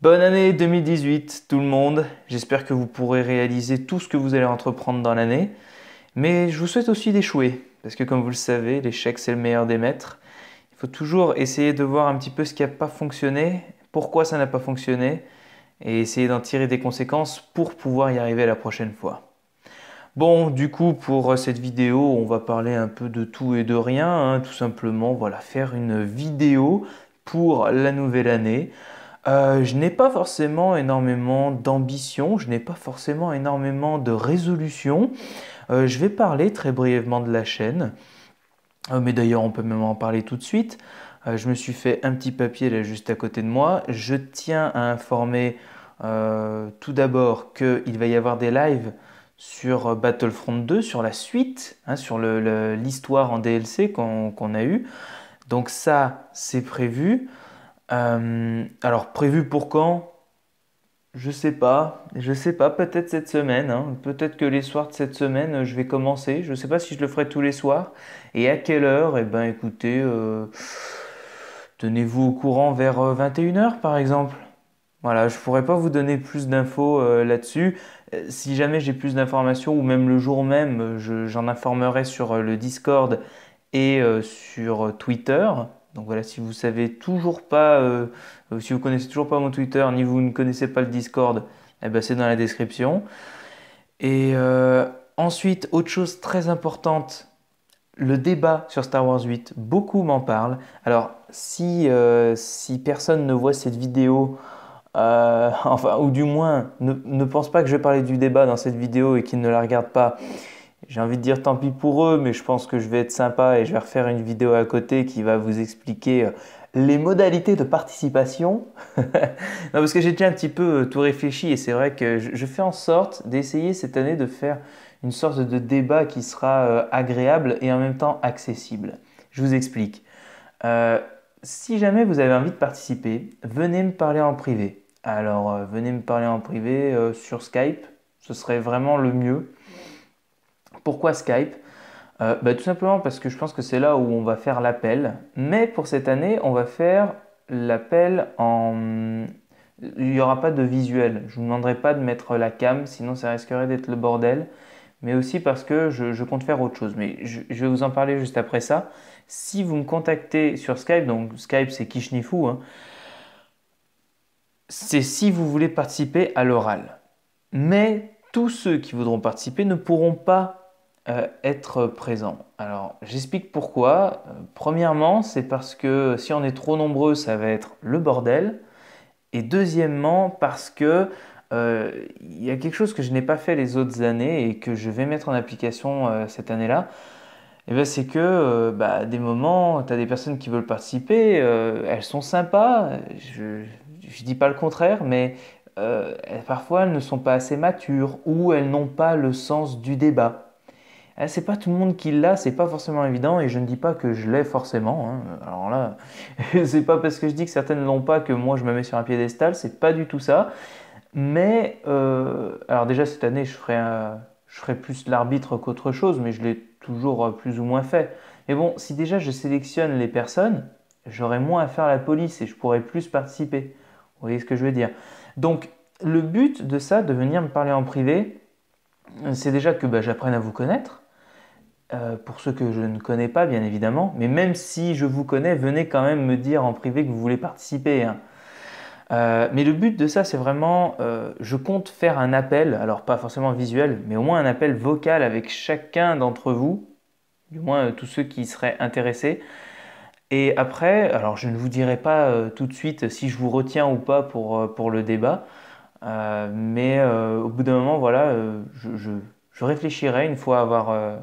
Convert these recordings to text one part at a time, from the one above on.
Bonne année 2018 tout le monde, j'espère que vous pourrez réaliser tout ce que vous allez entreprendre dans l'année, mais je vous souhaite aussi d'échouer, parce que comme vous le savez, l'échec c'est le meilleur des maîtres. Il faut toujours essayer de voir un petit peu ce qui n'a pas fonctionné, pourquoi ça n'a pas fonctionné, et essayer d'en tirer des conséquences pour pouvoir y arriver la prochaine fois. Bon, du coup, pour cette vidéo, on va parler un peu de tout et de rien, hein. tout simplement, voilà, faire une vidéo pour la nouvelle année. Euh, je n'ai pas forcément énormément d'ambition, je n'ai pas forcément énormément de résolution. Euh, je vais parler très brièvement de la chaîne, euh, mais d'ailleurs on peut même en parler tout de suite. je me suis fait un petit papier là juste à côté de moi. Je tiens à informer tout d'abord qu'il va y avoir des lives sur Battlefront 2, sur la suite, hein, sur l'histoire en DLC qu'on a eu. Donc ça, c'est prévu. Euh, alors prévu pour quand Je sais pas. Je sais pas. Peut-être cette semaine. Hein. Peut-être que les soirs de cette semaine, euh, je vais commencer. Je ne sais pas si je le ferai tous les soirs. Et à quelle heure Eh ben, écoutez, euh, tenez-vous au courant vers 21h par exemple. Voilà, je ne pourrais pas vous donner plus d'infos là-dessus. si jamais j'ai plus d'informations ou même le jour même, j'en informerai sur le Discord et sur Twitter. Donc voilà, si vous savez toujours pas, euh, euh, si vous connaissez toujours pas mon Twitter, ni vous ne connaissez pas le Discord, eh ben, c'est dans la description. Et euh, ensuite, autre chose très importante, le débat sur Star Wars 8, beaucoup m'en parlent. Alors si, si personne ne voit cette vidéo, ou du moins ne pense pas que je vais parler du débat dans cette vidéo et qu'il ne la regarde pas, j'ai envie de dire tant pis pour eux, mais je pense que je vais être sympa et je vais refaire une vidéo à côté qui va vous expliquer euh, les modalités de participation. non, parce que j'ai déjà un petit peu euh, tout réfléchi et c'est vrai que je fais en sorte d'essayer cette année de faire une sorte de débat qui sera euh, agréable et en même temps accessible. Je vous explique. si jamais vous avez envie de participer, venez me parler en privé. Alors, venez me parler en privé sur Skype, ce serait vraiment le mieux. Pourquoi Skype euh, bah, Tout simplement parce que je pense que c'est là où on va faire l'appel. Mais pour cette année, on va faire l'appel en... Il n'y aura pas de visuel. Je ne vous demanderai pas de mettre la cam, sinon ça risquerait d'être le bordel. Mais aussi parce que je, compte faire autre chose. Mais je, vais vous en parler juste après ça. Si vous me contactez sur Skype, donc Skype c'est Kishnifou, hein, c'est si vous voulez participer à l'oral. Mais tous ceux qui voudront participer ne pourront pas euh, être présent. Alors j'explique pourquoi. Euh, premièrement, c'est parce que si on est trop nombreux, ça va être le bordel. Et deuxièmement, parce que euh, il y a quelque chose que je n'ai pas fait les autres années et que je vais mettre en application cette année-là. Et eh ben, c'est que bah, des moments, tu as des personnes qui veulent participer, elles sont sympas, je ne dis pas le contraire, mais parfois elles ne sont pas assez matures ou elles n'ont pas le sens du débat. Eh, c'est pas tout le monde qui l'a, c'est pas forcément évident et je ne dis pas que je l'ai forcément. Hein. Alors là, c'est pas parce que je dis que certaines l'ont pas que moi je me mets sur un piédestal, c'est pas du tout ça. Mais euh, alors déjà cette année je ferai, je ferai plus l'arbitre qu'autre chose, mais je l'ai toujours euh, plus ou moins fait. Mais bon, si déjà je sélectionne les personnes, j'aurai moins à faire la police et je pourrai plus participer. Vous voyez ce que je veux dire Donc le but de ça, de venir me parler en privé, c'est déjà que bah, j'apprenne à vous connaître, euh, pour ceux que je ne connais pas, bien évidemment, mais même si je vous connais, venez quand même me dire en privé que vous voulez participer. Hein. Euh, mais le but de ça, c'est vraiment, euh, je compte faire un appel, alors pas forcément visuel, mais au moins un appel vocal avec chacun d'entre vous, du moins tous ceux qui seraient intéressés. Et après, alors je ne vous dirai pas tout de suite si je vous retiens ou pas pour, pour le débat, mais au bout d'un moment, voilà, je, réfléchirai une fois avoir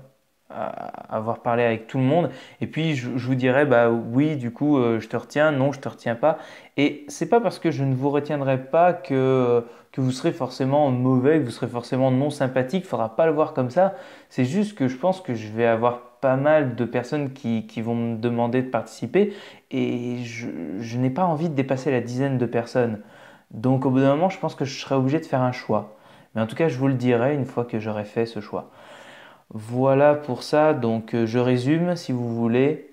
avoir parlé avec tout le monde. Et puis je, vous dirais, bah oui, du coup, euh, je te retiens, non, je te retiens pas. Et c'est pas parce que je ne vous retiendrai pas que, que vous serez forcément mauvais, que vous serez forcément non sympathique, faudra pas le voir comme ça. C'est juste que je pense que je vais avoir pas mal de personnes qui, qui vont me demander de participer et je, je n'ai pas envie de dépasser la dizaine de personnes. Donc au bout d'un moment, je pense que je serai obligé de faire un choix. Mais en tout cas, je vous le dirai une fois que j'aurai fait ce choix. Voilà pour ça, donc euh, je résume, si vous voulez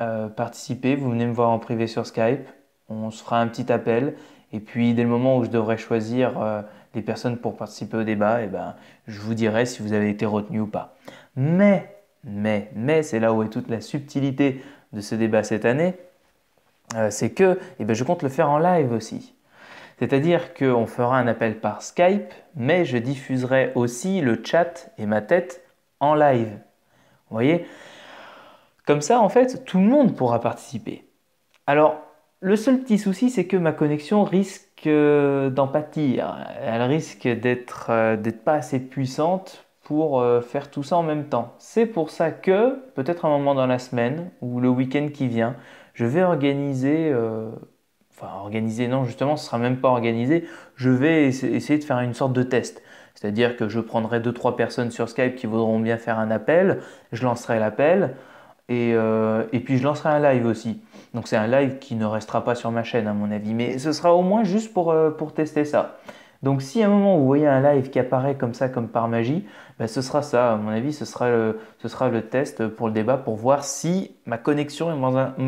euh, participer, vous venez me voir en privé sur Skype, on se fera un petit appel, et puis dès le moment où je devrais choisir euh, des les personnes pour participer au débat, et eh ben, je vous dirai si vous avez été retenu ou pas. Mais, mais, mais, c'est là où est toute la subtilité de ce débat cette année, c'est que eh ben, je compte le faire en live aussi. C'est-à-dire qu'on fera un appel par Skype, mais je diffuserai aussi le chat et ma tête en live. Vous voyez Comme ça, en fait, tout le monde pourra participer. Alors, le seul petit souci, c'est que ma connexion risque euh, d'en pâtir. Elle risque d'être euh, pas assez puissante pour euh, faire tout ça en même temps. C'est pour ça que, peut-être un moment dans la semaine ou le week-end qui vient, je vais organiser... enfin, organiser, non, justement, ce sera même pas organisé. Je vais essayer de faire une sorte de test. C'est-à-dire que je prendrai 2 trois personnes sur Skype qui voudront bien faire un appel, je lancerai l'appel euh, et, puis je lancerai un live aussi. Donc c'est un live qui ne restera pas sur ma chaîne à mon avis, mais ce sera au moins juste pour, euh, pour tester ça. Donc si à un moment vous voyez un live qui apparaît comme ça, comme par magie, ben, ce sera ça, à mon avis, ce sera, le, ce sera le test pour le débat pour voir si ma connexion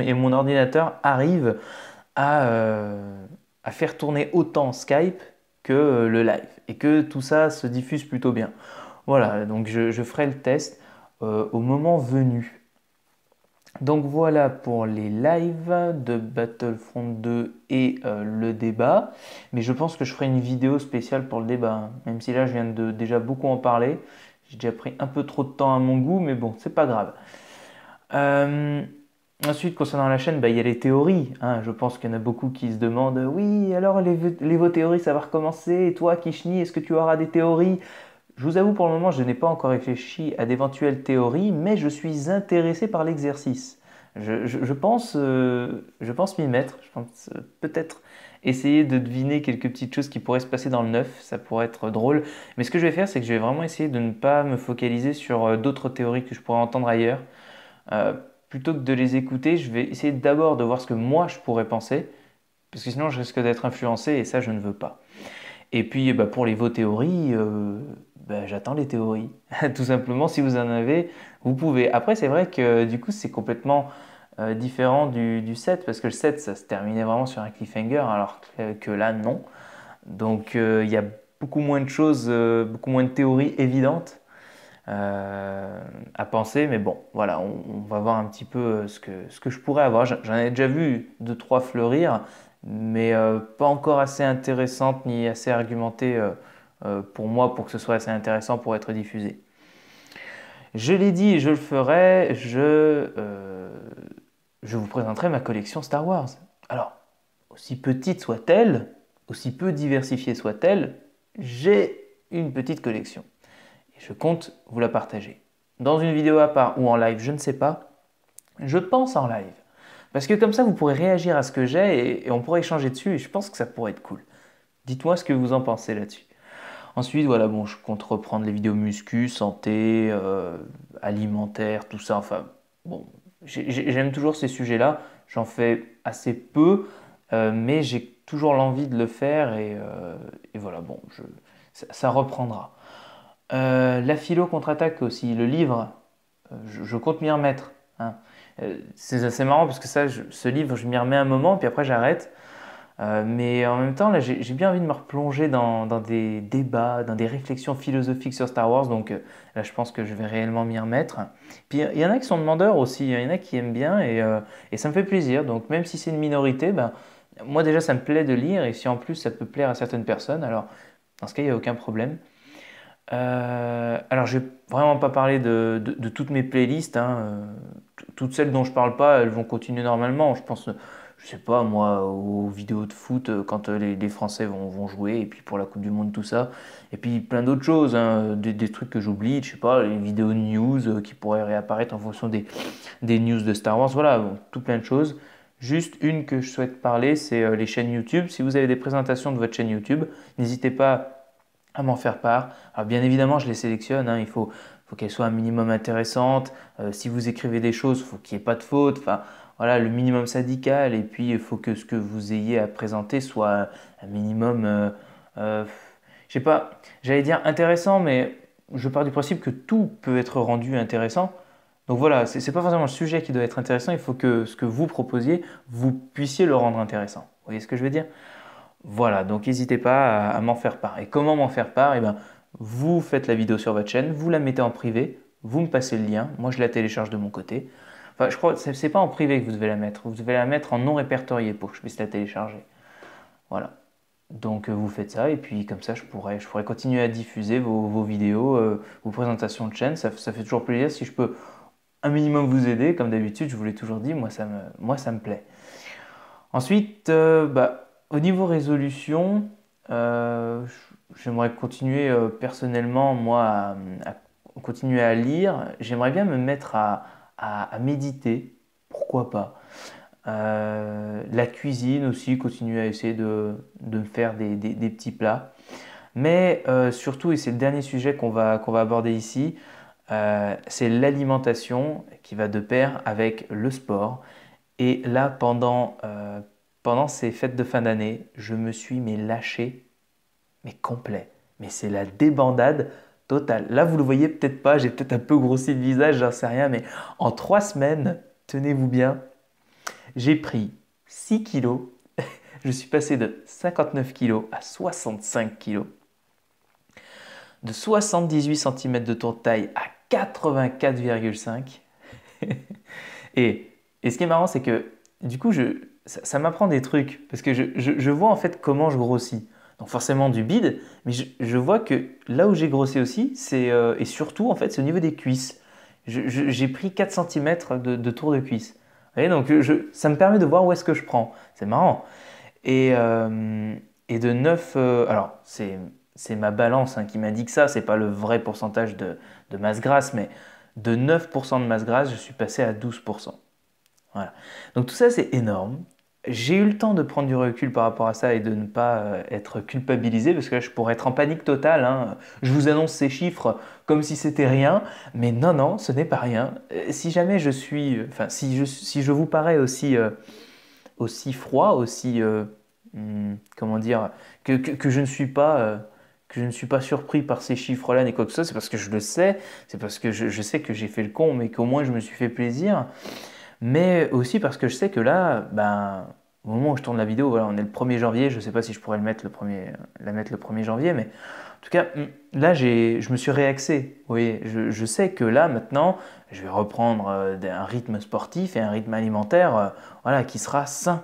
et mon, ordinateur arrivent euh, à faire tourner autant Skype que euh, le live et que tout ça se diffuse plutôt bien. Voilà, donc je, ferai le test euh, au moment venu. Donc voilà pour les lives de Battlefront 2 et euh, le débat. Mais je pense que je ferai une vidéo spéciale pour le débat. Hein. Même si là je viens de déjà beaucoup en parler. J'ai déjà pris un peu trop de temps à mon goût, mais bon, c'est pas grave. Ensuite, concernant la chaîne, bah, il y a les théories. Hein. Je pense qu'il y en a beaucoup qui se demandent Oui, alors les, vos théories, ça va recommencer. Et toi, Kishni, est-ce que tu auras des théories Je vous avoue, pour le moment, je n'ai pas encore réfléchi à d'éventuelles théories, mais je suis intéressé par l'exercice. Je, euh, pense, m'y mettre. Je pense euh, peut-être essayer de deviner quelques petites choses qui pourraient se passer dans le neuf, ça pourrait être drôle. Mais ce que je vais faire, c'est que je vais vraiment essayer de ne pas me focaliser sur euh, d'autres théories que je pourrais entendre ailleurs plutôt que de les écouter, je vais essayer d'abord de voir ce que moi je pourrais penser, parce que sinon je risque d'être influencé et ça je ne veux pas. Et puis eh ben, pour les vos théories, euh, ben, j'attends les théories. Tout simplement, si vous en avez, vous pouvez. Après, c'est vrai que du coup, c'est complètement euh, différent du, set 7, parce que le 7, ça se terminait vraiment sur un cliffhanger, alors que, là, non. Donc euh, il y a beaucoup moins de choses, beaucoup moins de théories évidentes. Euh, à penser. Mais bon, voilà, on, va voir un petit peu euh, ce que, je pourrais avoir. J'en ai déjà vu deux, trois fleurir, mais euh, pas encore assez intéressante ni assez argumentée pour moi pour que ce soit assez intéressant pour être diffusé. Je l'ai dit, je le ferai, je, je vous présenterai ma collection Star Wars. Alors, aussi petite soit-elle, aussi peu diversifiée soit-elle, j'ai une petite collection je compte vous la partager. Dans une vidéo à part ou en live, je ne sais pas. Je pense en live. Parce que comme ça, vous pourrez réagir à ce que j'ai et, on pourrait échanger dessus et je pense que ça pourrait être cool. Dites-moi ce que vous en pensez là-dessus. Ensuite, voilà, bon, je compte reprendre les vidéos muscu, santé, euh, alimentaire, tout ça. Enfin, bon, j'aime toujours ces sujets-là. J'en fais assez peu, euh, mais j'ai toujours l'envie de le faire et, euh, voilà, bon, ça reprendra. Euh, la philo contre-attaque aussi, le livre, euh, je, compte m'y remettre. Hein. Euh, c'est assez marrant parce que ça, ce livre, je m'y remets un moment, puis après j'arrête. mais en même temps, j'ai bien envie de me replonger dans, des débats, dans des réflexions philosophiques sur Star Wars. Donc là, je pense que je vais réellement m'y remettre. Puis il y en a qui sont demandeurs aussi, il y en a qui aiment bien et, ça me fait plaisir. Donc même si c'est une minorité, ben, moi déjà, ça me plaît de lire et si en plus ça peut plaire à certaines personnes, alors dans ce cas, il n'y a aucun problème. Euh, alors, je vais vraiment pas parlé de, toutes mes playlists. Hein, euh, toutes celles dont je parle pas, elles vont continuer normalement. Je pense, je sais pas, moi, aux vidéos de foot euh, quand les, Français vont, jouer, et puis pour la Coupe du Monde, tout ça. Et puis plein d'autres choses, hein, des, trucs que j'oublie, je sais pas, les vidéos de news qui pourraient réapparaître en fonction des, news de Star Wars. Voilà, tout plein de choses. Juste une que je souhaite parler, c'est les chaînes YouTube. Si vous avez des présentations de votre chaîne YouTube, n'hésitez pas à m'en faire part. Alors bien évidemment, je les sélectionne, hein. il faut, qu'elles soient un minimum intéressantes. Euh, si vous écrivez des choses, il faut qu'il n'y ait pas de faute. Enfin, voilà, le minimum syndical. Et puis, il euh, faut que ce que vous ayez à présenter soit un minimum, euh, je sais pas, j'allais dire intéressant, mais je pars du principe que tout peut être rendu intéressant. Donc voilà, ce n'est pas forcément le sujet qui doit être intéressant, il faut que ce que vous proposiez, vous puissiez le rendre intéressant. Vous voyez ce que je veux dire voilà, donc n'hésitez pas à, m'en faire part. Et comment m'en faire part Eh bien, vous faites la vidéo sur votre chaîne, vous la mettez en privé, vous me passez le lien, moi je la télécharge de mon côté. Enfin, je crois que n'est pas en privé que vous devez la mettre, vous devez la mettre en non répertorié pour que je puisse la télécharger. Voilà. Donc euh, vous faites ça et puis comme ça je pourrais, je continuer à diffuser vos, vidéos, euh, vos présentations de chaîne. Ça, fait toujours plaisir si je peux un minimum vous aider. Comme d'habitude, je vous l'ai toujours dit, moi ça me, moi, ça me plaît. Ensuite, euh, bah, au niveau résolution, euh, j'aimerais continuer euh, personnellement, moi, à, continuer à lire. J'aimerais bien me mettre à, méditer, pourquoi pas. Euh, la cuisine aussi, continuer à essayer de, de faire des, petits plats. Mais surtout, et c'est le dernier sujet qu'on va, qu'on va aborder ici, c'est l'alimentation qui va de pair avec le sport. Et là, pendant pendant ces fêtes de fin d'année, je me suis mais lâché, mais complet. Mais c'est la débandade totale. Là, vous le voyez peut-être pas, j'ai peut-être un peu grossi le visage, j'en sais rien, mais en trois semaines, tenez-vous bien, j'ai pris 6 kilos. je suis passé de 59 kilos à 65 kilos. De 78 cm de tour de taille à 84,5. et, et ce qui est marrant, c'est que du coup, je, ça, m'apprend des trucs, parce que je, vois en fait comment je grossis. Donc forcément du bide, mais je, vois que là où j'ai grossi aussi, c'est euh, et surtout en fait, c'est au niveau des cuisses. J'ai pris 4 cm de, tour de cuisse. Et donc ça me permet de voir où est-ce que je prends. C'est marrant. Et, euh, de 9... Euh, alors, c'est, ma balance hein, qui m'indique dit que ça, c'est pas le vrai pourcentage de, de, masse grasse, mais de 9% de masse grasse, je suis passé à 12%. Voilà. Donc tout ça, c'est énorme j'ai eu le temps de prendre du recul par rapport à ça et de ne pas euh, être culpabilisé, parce que là, je pourrais être en panique totale. Hein. Je vous annonce ces chiffres comme si c'était rien, mais non, non, ce n'est pas rien. Euh, si jamais je suis, euh, enfin, si je, si je vous parais aussi, aussi froid, aussi, hmm, comment dire, que, que, je ne suis pas. que je ne suis pas surpris par ces chiffres-là ni quoi que ce soit, c'est parce que je le sais, c'est parce que je, je sais que j'ai fait le con, mais qu'au moins je me suis fait plaisir mais aussi parce que je sais que là, ben, au moment où je tourne la vidéo, on est le 1er janvier, je ne sais pas si je pourrais le mettre la mettre le 1er janvier, mais en tout cas, mm, là, je me suis réaxé. Oui, je, sais que là, maintenant, je vais reprendre euh, un rythme sportif et un rythme alimentaire euh, voilà, qui sera sain.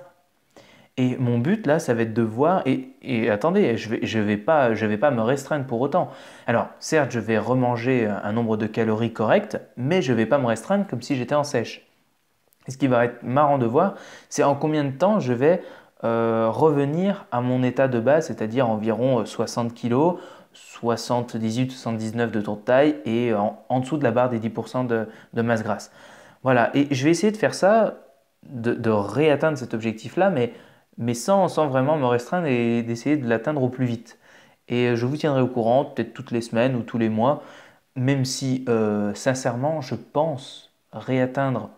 Et mon but, là, ça va être de voir, et, attendez, je ne vais, je vais, pas, me restreindre pour autant. Alors, certes, je vais remanger un nombre de calories correct, mais je ne vais pas me restreindre comme si j'étais en sèche ce qui va être marrant de voir, c'est en combien de temps je vais euh, revenir à mon état de base, c'est-à-dire environ 60 kg, 78, 79 de tour de taille et euh, en, dessous de la barre des 10% de, masse grasse. Voilà, et je vais essayer de faire ça, de, réatteindre cet objectif-là, mais, sans, sans vraiment me restreindre et d'essayer de l'atteindre au plus vite. Et euh, je vous tiendrai au courant, peut-être toutes les semaines ou tous les mois, même si sincèrement, je pense réatteindre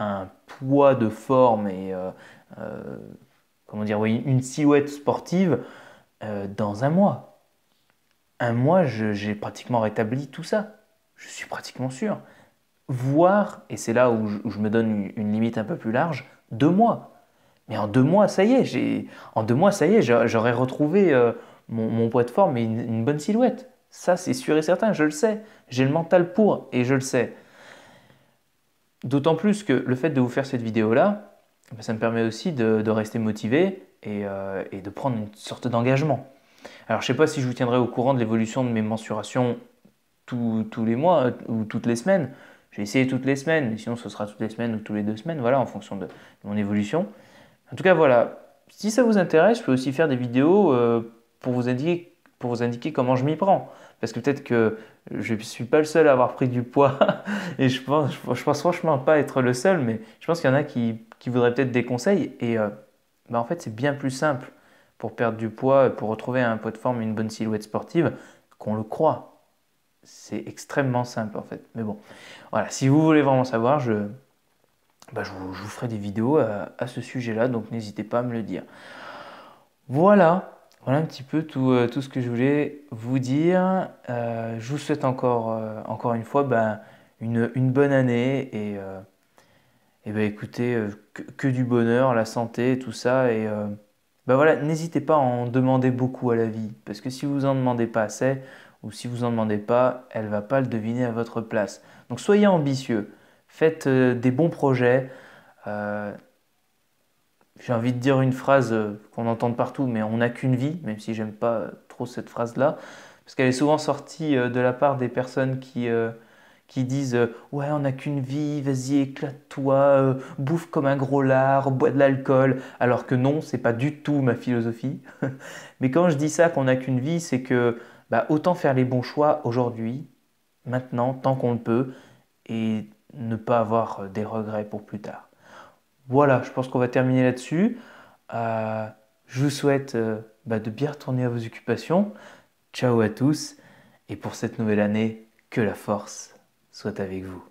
un poids de forme et euh, euh, comment dire, oui, une silhouette sportive euh, dans un mois. Un mois, j'ai pratiquement rétabli tout ça. Je suis pratiquement sûr. Voir, et c'est là où je, me donne une, limite un peu plus large, deux mois. Mais en deux mois, ça y est, j'ai en deux mois, ça y est, j'aurais retrouvé mon, poids de forme et une bonne silhouette. Ça, c'est sûr et certain, je le sais. J'ai le mental pour et je le sais. D'autant plus que le fait de vous faire cette vidéo-là, bah, ça me permet aussi de, rester motivé euh, et, de prendre une sorte d'engagement. Alors je ne sais pas si je vous tiendrai au courant de l'évolution de mes mensurations tous les mois euh, ou toutes les semaines. J'ai essayé toutes les semaines, mais sinon ce sera toutes les semaines ou tous les deux semaines, voilà, en fonction de, mon évolution. En tout cas, voilà. Si ça vous intéresse, je peux aussi faire des vidéos euh, pour vous indiquer comment je m'y prends parce que peut-être que je ne suis pas le seul à avoir pris du poids, et je pense, pense franchement pas être le seul, mais je pense qu'il y en a qui, voudraient peut-être des conseils, et euh, bah, en fait c'est bien plus simple pour perdre du poids, pour retrouver un poids de forme, une bonne silhouette sportive, qu'on le croit. C'est extrêmement simple en fait. Mais bon, voilà, si vous voulez vraiment savoir, je, bah, vous, ferai des vidéos euh, à ce sujet-là, donc n'hésitez pas à me le dire. Voilà, voilà un petit peu euh, tout, ce que je voulais vous dire. Euh, je vous souhaite encore, euh, encore une fois ben, une, bonne année et, et ben, écoutez, que, du bonheur, la santé, tout ça. Et ben voilà, n'hésitez pas à en demander beaucoup à la vie, parce que si vous en demandez pas assez, ou si vous en demandez pas, elle va pas le deviner à votre place. Donc soyez ambitieux, faites des bons projets j'ai envie de dire une phrase euh, qu'on entend partout, mais on n'a qu'une vie, même si j'aime pas trop cette phrase-là, parce qu'elle est souvent sortie euh, de la part des personnes qui, euh, disent Ouais, on n'a qu'une vie, vas-y, éclate-toi, bouffe comme un gros lard, bois de l'alcool, alors que non, c'est pas du tout ma philosophie. mais quand je dis ça, qu'on n'a qu'une vie, c'est que bah, autant faire les bons choix aujourd'hui, maintenant, tant qu'on le peut, et ne pas avoir des regrets pour plus tard. Voilà, je pense qu'on va terminer là-dessus. Euh, je vous souhaite euh, bah, de bien retourner à vos occupations. Ciao à tous. Et pour cette nouvelle année, que la force soit avec vous.